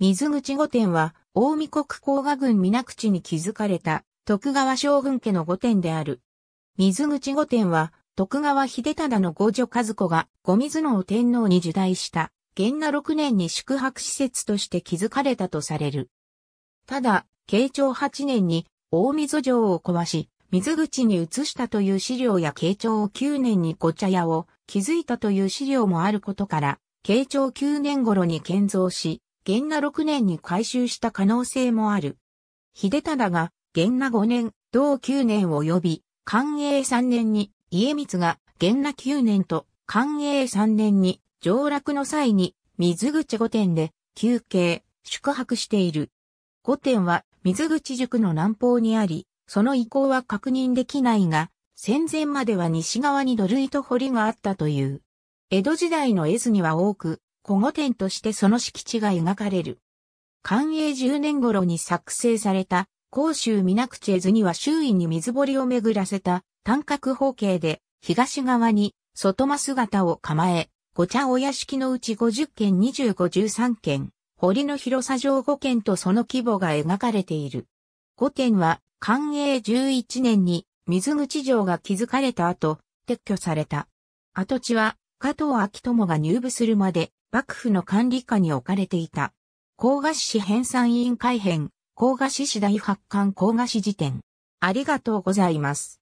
水口御殿は、大見国甲賀郡水口に築かれた、徳川将軍家の御殿である。水口御殿は、徳川秀忠の御女和子が、御水能天皇に受代した、元那6年に宿泊施設として築かれたとされる。ただ、慶長8年に、大溝城を壊し、水口に移したという資料や慶長9年に御茶屋を築いたという資料もあることから、慶長9年頃に建造し、元那6年に改修した可能性もある。秀忠が元那5年、同9年及び、寛永3年に、家光が元那9年と寛永3年に、上洛の際に、水口御殿で、休憩、宿泊している。御殿は、水口塾の南方にあり、その意向は確認できないが、戦前までは西側に土塁と堀があったという。江戸時代の絵図には多く、古語典としてその敷地が描かれる。寛永10年頃に作成された、甲州皆口絵図には周囲に水堀を巡らせた単角方形で、東側に外間姿を構え、ご茶お屋敷のうち50軒25、13軒、堀の広さ上5軒とその規模が描かれている。5点は、寛永11年に水口城が築かれた後、撤去された。跡地は、加藤昭友が入部するまで幕府の管理下に置かれていた。甲賀市編纂委員会編、甲賀市市大発刊甲賀市辞典。ありがとうございます。